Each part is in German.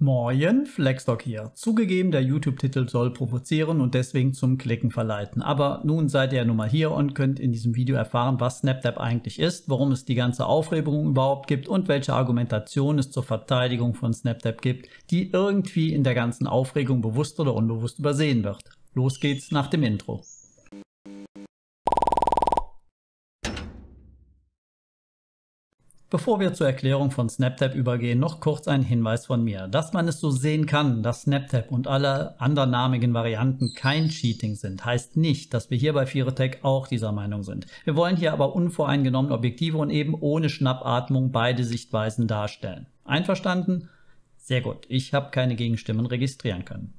Moin, Flexdoc hier. Zugegeben, der YouTube-Titel soll provozieren und deswegen zum Klicken verleiten. Aber nun seid ihr ja nun mal hier und könnt in diesem Video erfahren, was SnapDap eigentlich ist, warum es die ganze Aufregung überhaupt gibt und welche Argumentation es zur Verteidigung von SnapDap gibt, die irgendwie in der ganzen Aufregung bewusst oder unbewusst übersehen wird. Los geht's nach dem Intro. Bevor wir zur Erklärung von SnapTap übergehen, noch kurz ein Hinweis von mir. Dass man es so sehen kann, dass SnapTap und alle andernamigen Varianten kein Cheating sind, heißt nicht, dass wir hier bei Firotech auch dieser Meinung sind. Wir wollen hier aber unvoreingenommen objektive und eben ohne Schnappatmung beide Sichtweisen darstellen. Einverstanden? Sehr gut, ich habe keine Gegenstimmen registrieren können.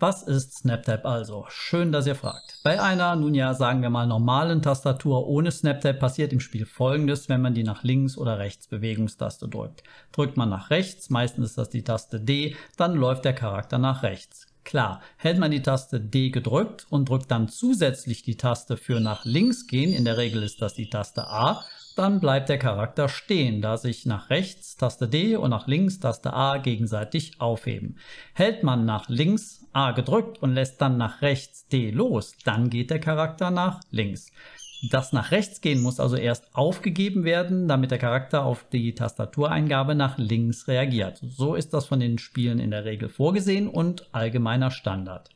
Was ist SnapTap also? Schön, dass ihr fragt. Bei einer, nun ja, sagen wir mal normalen Tastatur ohne SnapTap passiert im Spiel folgendes, wenn man die nach links oder rechts Bewegungstaste drückt. Drückt man nach rechts, meistens ist das die Taste D, dann läuft der Charakter nach rechts. Klar, hält man die Taste D gedrückt und drückt dann zusätzlich die Taste für nach links gehen, in der Regel ist das die Taste A, dann bleibt der Charakter stehen, da sich nach rechts Taste D und nach links Taste A gegenseitig aufheben. Hält man nach links A gedrückt und lässt dann nach rechts D los, dann geht der Charakter nach links. Das nach rechts gehen muss also erst aufgegeben werden, damit der Charakter auf die Tastatureingabe nach links reagiert. So ist das von den Spielen in der Regel vorgesehen und allgemeiner Standard.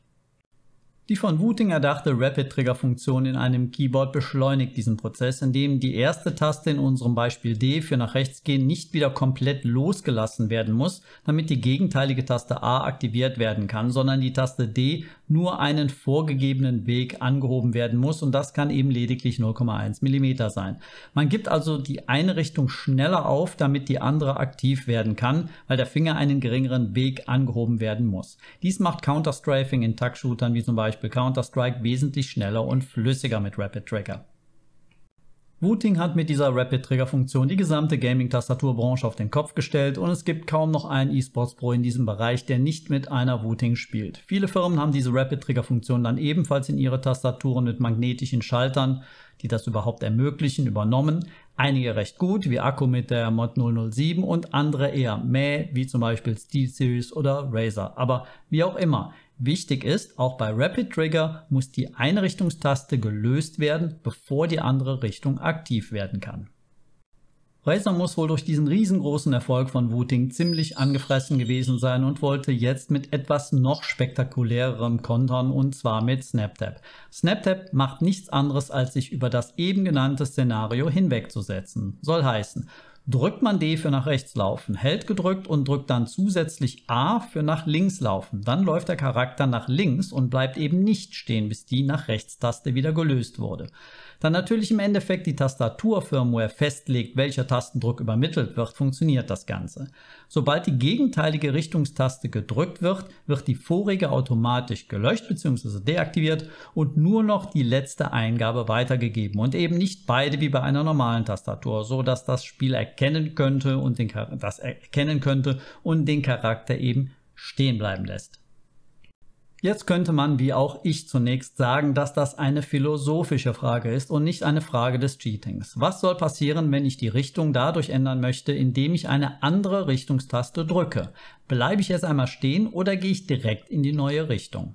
Die von Wooting erdachte Rapid-Trigger-Funktion in einem Keyboard beschleunigt diesen Prozess, indem die erste Taste in unserem Beispiel D für nach rechts gehen nicht wieder komplett losgelassen werden muss, damit die gegenteilige Taste A aktiviert werden kann, sondern die Taste D nur einen vorgegebenen Weg angehoben werden muss und das kann eben lediglich 0,1 mm sein. Man gibt also die eine Richtung schneller auf, damit die andere aktiv werden kann, weil der Finger einen geringeren Weg angehoben werden muss. Dies macht Counter-Strafing in Tuck-Shootern wie zum Beispiel Beispiel Counter-Strike wesentlich schneller und flüssiger mit Rapid Trigger. Routing hat mit dieser Rapid Trigger Funktion die gesamte Gaming-Tastaturbranche auf den Kopf gestellt und es gibt kaum noch einen eSports Pro in diesem Bereich, der nicht mit einer Routing spielt. Viele Firmen haben diese Rapid Trigger Funktion dann ebenfalls in ihre Tastaturen mit magnetischen Schaltern, die das überhaupt ermöglichen, übernommen. Einige recht gut, wie Akku mit der Mod 007 und andere eher mäh, wie zum Beispiel SteelSeries oder Razer. Aber wie auch immer, Wichtig ist, auch bei Rapid Trigger muss die eine Richtungstaste gelöst werden, bevor die andere Richtung aktiv werden kann. Razer muss wohl durch diesen riesengroßen Erfolg von Wooting ziemlich angefressen gewesen sein und wollte jetzt mit etwas noch spektakulärerem kontern und zwar mit SnapTap. SnapTap macht nichts anderes als sich über das eben genannte Szenario hinwegzusetzen. Soll heißen, drückt man D für nach rechts laufen, hält gedrückt und drückt dann zusätzlich A für nach links laufen. Dann läuft der Charakter nach links und bleibt eben nicht stehen, bis die nach rechts Taste wieder gelöst wurde dann natürlich im Endeffekt die Tastaturfirmware festlegt, welcher Tastendruck übermittelt wird, funktioniert das Ganze. Sobald die gegenteilige Richtungstaste gedrückt wird, wird die vorige automatisch gelöscht bzw. deaktiviert und nur noch die letzte Eingabe weitergegeben und eben nicht beide wie bei einer normalen Tastatur, so dass das Spiel erkennen könnte und den, das erkennen könnte und den Charakter eben stehen bleiben lässt. Jetzt könnte man, wie auch ich zunächst, sagen, dass das eine philosophische Frage ist und nicht eine Frage des Cheatings. Was soll passieren, wenn ich die Richtung dadurch ändern möchte, indem ich eine andere Richtungstaste drücke? Bleibe ich jetzt einmal stehen oder gehe ich direkt in die neue Richtung?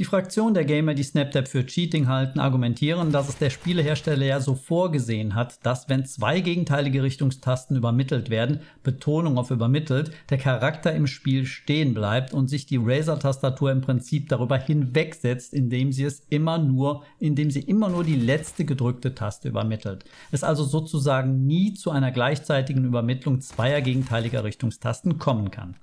Die Fraktion der Gamer, die SnapTap für Cheating halten, argumentieren, dass es der Spielehersteller ja so vorgesehen hat, dass wenn zwei gegenteilige Richtungstasten übermittelt werden, Betonung auf übermittelt, der Charakter im Spiel stehen bleibt und sich die Razer-Tastatur im Prinzip darüber hinwegsetzt, indem sie es immer nur, indem sie immer nur die letzte gedrückte Taste übermittelt. Es also sozusagen nie zu einer gleichzeitigen Übermittlung zweier gegenteiliger Richtungstasten kommen kann.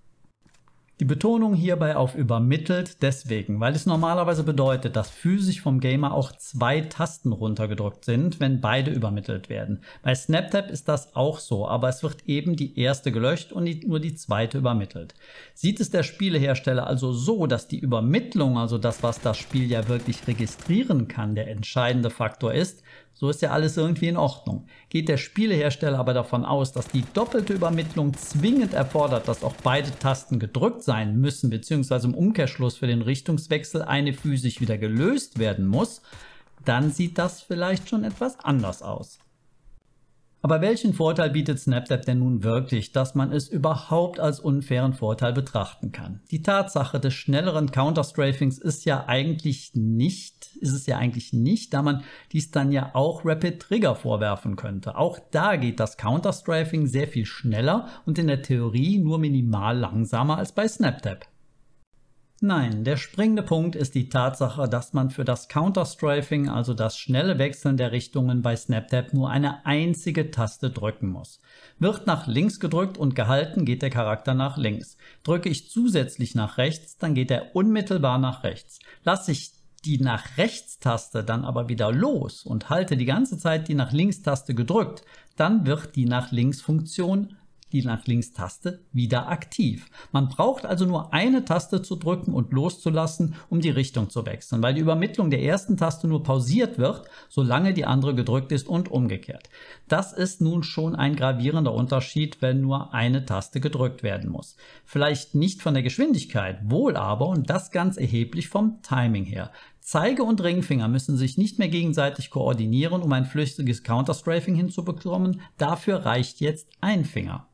Die Betonung hierbei auf übermittelt deswegen, weil es normalerweise bedeutet, dass physisch vom Gamer auch zwei Tasten runtergedrückt sind, wenn beide übermittelt werden. Bei SnapTap ist das auch so, aber es wird eben die erste gelöscht und die, nur die zweite übermittelt. Sieht es der Spielehersteller also so, dass die Übermittlung, also das, was das Spiel ja wirklich registrieren kann, der entscheidende Faktor ist, so ist ja alles irgendwie in Ordnung. Geht der Spielehersteller aber davon aus, dass die doppelte Übermittlung zwingend erfordert, dass auch beide Tasten gedrückt sein müssen, beziehungsweise im Umkehrschluss für den Richtungswechsel eine physisch wieder gelöst werden muss, dann sieht das vielleicht schon etwas anders aus. Aber welchen Vorteil bietet SnapDAP denn nun wirklich, dass man es überhaupt als unfairen Vorteil betrachten kann? Die Tatsache des schnelleren Counter-Strafings ist ja eigentlich nicht, ist es ja eigentlich nicht, da man dies dann ja auch Rapid Trigger vorwerfen könnte. Auch da geht das Counter-Strafing sehr viel schneller und in der Theorie nur minimal langsamer als bei SnapDAP. Nein, der springende Punkt ist die Tatsache, dass man für das Counterstrafing, also das schnelle Wechseln der Richtungen bei SnapTap, nur eine einzige Taste drücken muss. Wird nach links gedrückt und gehalten, geht der Charakter nach links. Drücke ich zusätzlich nach rechts, dann geht er unmittelbar nach rechts. Lasse ich die nach rechts Taste dann aber wieder los und halte die ganze Zeit die nach links Taste gedrückt, dann wird die nach links Funktion die nach links Taste wieder aktiv. Man braucht also nur eine Taste zu drücken und loszulassen, um die Richtung zu wechseln, weil die Übermittlung der ersten Taste nur pausiert wird, solange die andere gedrückt ist und umgekehrt. Das ist nun schon ein gravierender Unterschied, wenn nur eine Taste gedrückt werden muss. Vielleicht nicht von der Geschwindigkeit, wohl aber und das ganz erheblich vom Timing her. Zeige und Ringfinger müssen sich nicht mehr gegenseitig koordinieren, um ein flüchtiges Counter-Strafing hinzubekommen. Dafür reicht jetzt ein Finger.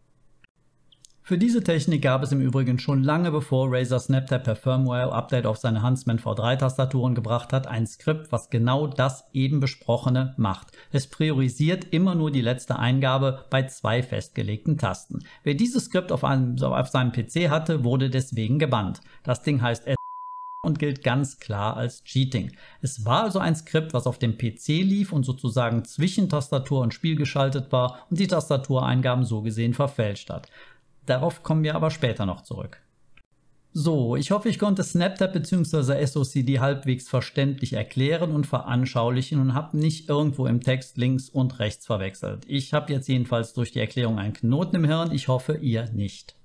Für diese Technik gab es im Übrigen schon lange bevor Razer SnapTap per Firmware-Update auf seine Huntsman V3-Tastaturen gebracht hat, ein Skript, was genau das eben besprochene macht. Es priorisiert immer nur die letzte Eingabe bei zwei festgelegten Tasten. Wer dieses Skript auf, einem, auf seinem PC hatte, wurde deswegen gebannt. Das Ding heißt und gilt ganz klar als Cheating. Es war also ein Skript, was auf dem PC lief und sozusagen zwischen Tastatur und Spiel geschaltet war und die Tastatureingaben so gesehen verfälscht hat. Darauf kommen wir aber später noch zurück. So, ich hoffe, ich konnte SnapTap bzw. SOCD halbwegs verständlich erklären und veranschaulichen und habe nicht irgendwo im Text links und rechts verwechselt. Ich habe jetzt jedenfalls durch die Erklärung einen Knoten im Hirn, ich hoffe, ihr nicht.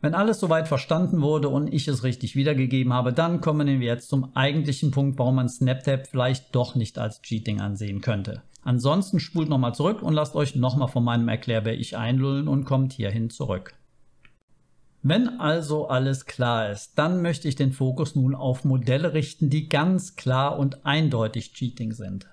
Wenn alles soweit verstanden wurde und ich es richtig wiedergegeben habe, dann kommen wir jetzt zum eigentlichen Punkt, warum man SnapTap vielleicht doch nicht als Cheating ansehen könnte. Ansonsten spult nochmal zurück und lasst euch nochmal von meinem Erklärbär Ich einlullen und kommt hierhin zurück. Wenn also alles klar ist, dann möchte ich den Fokus nun auf Modelle richten, die ganz klar und eindeutig Cheating sind.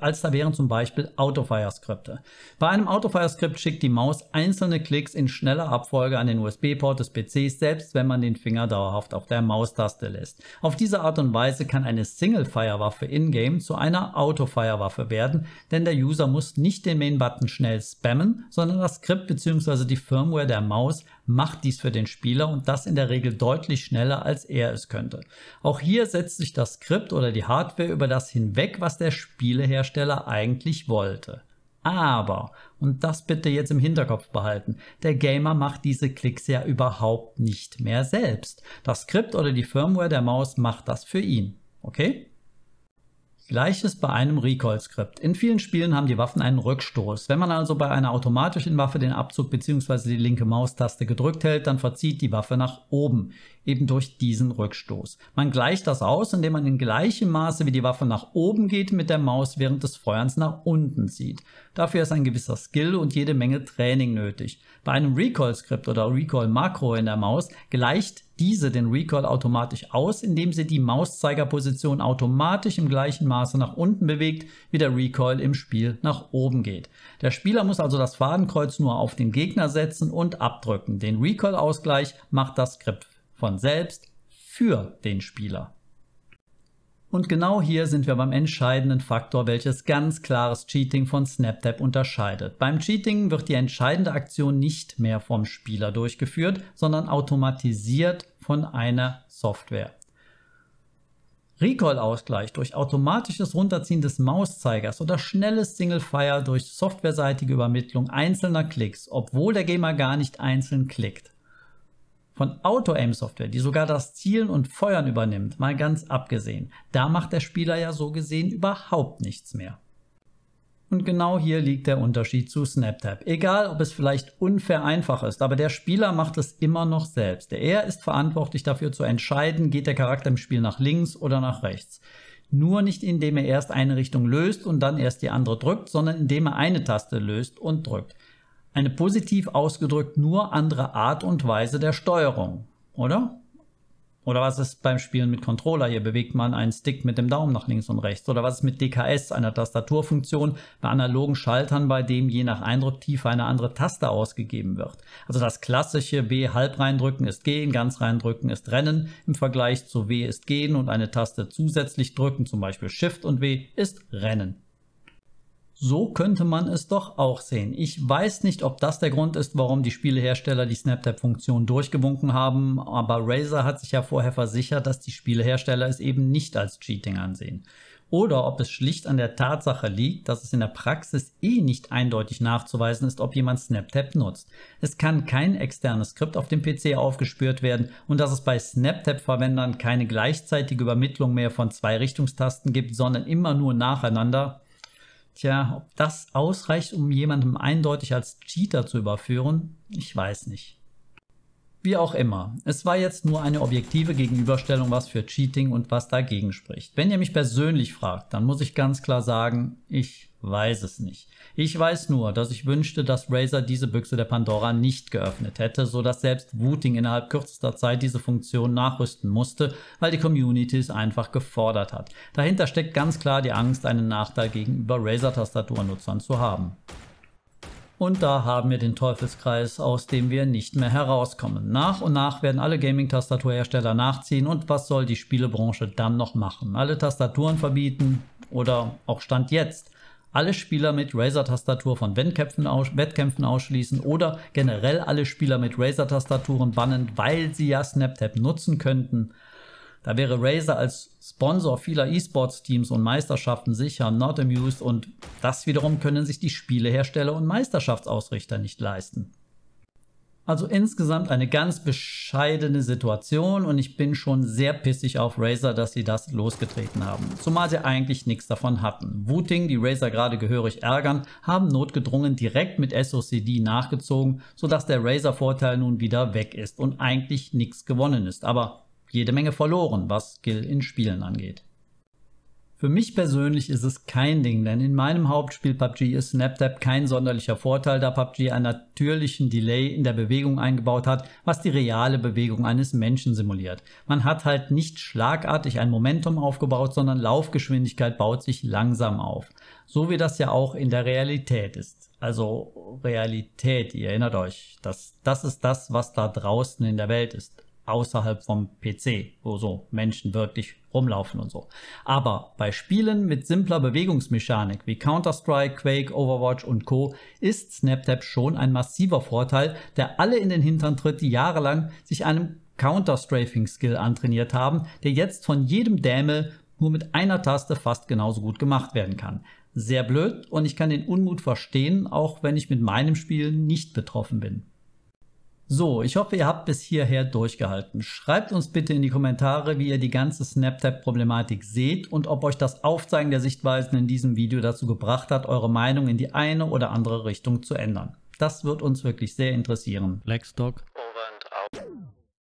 als da wären zum Beispiel Autofire-Skripte. Bei einem Autofire-Skript schickt die Maus einzelne Klicks in schneller Abfolge an den USB-Port des PCs, selbst wenn man den Finger dauerhaft auf der Maustaste lässt. Auf diese Art und Weise kann eine Single-Fire-Waffe in-game zu einer Autofire-Waffe werden, denn der User muss nicht den Main-Button schnell spammen, sondern das Skript bzw. die Firmware der Maus macht dies für den Spieler und das in der Regel deutlich schneller, als er es könnte. Auch hier setzt sich das Skript oder die Hardware über das hinweg, was der Spielehersteller eigentlich wollte. Aber, und das bitte jetzt im Hinterkopf behalten, der Gamer macht diese Klicks ja überhaupt nicht mehr selbst. Das Skript oder die Firmware der Maus macht das für ihn. Okay? Gleiches bei einem Recoil-Skript. In vielen Spielen haben die Waffen einen Rückstoß. Wenn man also bei einer automatischen Waffe den Abzug bzw. die linke Maustaste gedrückt hält, dann verzieht die Waffe nach oben, eben durch diesen Rückstoß. Man gleicht das aus, indem man in gleichem Maße wie die Waffe nach oben geht, mit der Maus während des Feuerns nach unten zieht. Dafür ist ein gewisser Skill und jede Menge Training nötig. Bei einem Recall-Skript oder Recall-Makro in der Maus gleicht diese den Recall automatisch aus, indem sie die Mauszeigerposition automatisch im gleichen Maße nach unten bewegt, wie der Recall im Spiel nach oben geht. Der Spieler muss also das Fadenkreuz nur auf den Gegner setzen und abdrücken. Den Recall-Ausgleich macht das Skript von selbst für den Spieler. Und genau hier sind wir beim entscheidenden Faktor, welches ganz klares Cheating von SnapTap unterscheidet. Beim Cheating wird die entscheidende Aktion nicht mehr vom Spieler durchgeführt, sondern automatisiert von einer Software. Recoil-Ausgleich durch automatisches Runterziehen des Mauszeigers oder schnelles Single-Fire durch softwareseitige Übermittlung einzelner Klicks, obwohl der Gamer gar nicht einzeln klickt von Auto-Aim-Software, die sogar das Zielen und Feuern übernimmt, mal ganz abgesehen. Da macht der Spieler ja so gesehen überhaupt nichts mehr. Und genau hier liegt der Unterschied zu SnapTap. Egal, ob es vielleicht unfair einfach ist, aber der Spieler macht es immer noch selbst. Er ist verantwortlich dafür zu entscheiden, geht der Charakter im Spiel nach links oder nach rechts. Nur nicht indem er erst eine Richtung löst und dann erst die andere drückt, sondern indem er eine Taste löst und drückt eine positiv ausgedrückt nur andere Art und Weise der Steuerung, oder? Oder was ist beim Spielen mit Controller? Hier bewegt man einen Stick mit dem Daumen nach links und rechts. Oder was ist mit DKS, einer Tastaturfunktion, bei analogen Schaltern, bei dem je nach Eindrucktiefe eine andere Taste ausgegeben wird? Also das klassische B halb reindrücken ist gehen, ganz reindrücken ist rennen. Im Vergleich zu W ist gehen und eine Taste zusätzlich drücken, zum Beispiel Shift und W, ist rennen. So könnte man es doch auch sehen. Ich weiß nicht, ob das der Grund ist, warum die Spielehersteller die Snaptap-Funktion durchgewunken haben, aber Razer hat sich ja vorher versichert, dass die Spielehersteller es eben nicht als Cheating ansehen. Oder ob es schlicht an der Tatsache liegt, dass es in der Praxis eh nicht eindeutig nachzuweisen ist, ob jemand SnapTap nutzt. Es kann kein externes Skript auf dem PC aufgespürt werden und dass es bei SnapTap-Verwendern keine gleichzeitige Übermittlung mehr von zwei Richtungstasten gibt, sondern immer nur nacheinander, Tja, ob das ausreicht, um jemandem eindeutig als Cheater zu überführen, ich weiß nicht. Wie auch immer, es war jetzt nur eine objektive Gegenüberstellung, was für Cheating und was dagegen spricht. Wenn ihr mich persönlich fragt, dann muss ich ganz klar sagen, ich weiß es nicht. Ich weiß nur, dass ich wünschte, dass Razer diese Büchse der Pandora nicht geöffnet hätte, so dass selbst Wooting innerhalb kürzester Zeit diese Funktion nachrüsten musste, weil die Community es einfach gefordert hat. Dahinter steckt ganz klar die Angst, einen Nachteil gegenüber Razer-Tastaturnutzern zu haben. Und da haben wir den Teufelskreis, aus dem wir nicht mehr herauskommen. Nach und nach werden alle Gaming-Tastaturhersteller nachziehen und was soll die Spielebranche dann noch machen? Alle Tastaturen verbieten oder auch Stand jetzt alle Spieler mit Razer-Tastatur von Wettkämpfen, aus Wettkämpfen ausschließen oder generell alle Spieler mit Razer-Tastaturen bannen, weil sie ja SnapTap nutzen könnten. Da wäre Razer als Sponsor vieler E-Sports-Teams und Meisterschaften sicher not amused und das wiederum können sich die Spielehersteller und Meisterschaftsausrichter nicht leisten. Also insgesamt eine ganz bescheidene Situation und ich bin schon sehr pissig auf Razer, dass sie das losgetreten haben. Zumal sie eigentlich nichts davon hatten. Wooting, die Razer gerade gehörig ärgern, haben notgedrungen direkt mit SOCD nachgezogen, sodass der Razer-Vorteil nun wieder weg ist und eigentlich nichts gewonnen ist. Aber jede Menge verloren, was Skill in Spielen angeht. Für mich persönlich ist es kein Ding, denn in meinem Hauptspiel PUBG ist SnapTap kein sonderlicher Vorteil, da PUBG einen natürlichen Delay in der Bewegung eingebaut hat, was die reale Bewegung eines Menschen simuliert. Man hat halt nicht schlagartig ein Momentum aufgebaut, sondern Laufgeschwindigkeit baut sich langsam auf. So wie das ja auch in der Realität ist. Also Realität, ihr erinnert euch, das, das ist das, was da draußen in der Welt ist außerhalb vom PC, wo so Menschen wirklich rumlaufen und so. Aber bei Spielen mit simpler Bewegungsmechanik wie Counter-Strike, Quake, Overwatch und Co. ist SnapTap schon ein massiver Vorteil, der alle in den Hintern tritt, die jahrelang sich einem Counter-Strafing-Skill antrainiert haben, der jetzt von jedem Dämel nur mit einer Taste fast genauso gut gemacht werden kann. Sehr blöd und ich kann den Unmut verstehen, auch wenn ich mit meinem Spiel nicht betroffen bin. So, ich hoffe, ihr habt bis hierher durchgehalten. Schreibt uns bitte in die Kommentare, wie ihr die ganze SnapTap-Problematik seht und ob euch das Aufzeigen der Sichtweisen in diesem Video dazu gebracht hat, eure Meinung in die eine oder andere Richtung zu ändern. Das wird uns wirklich sehr interessieren. Blackstock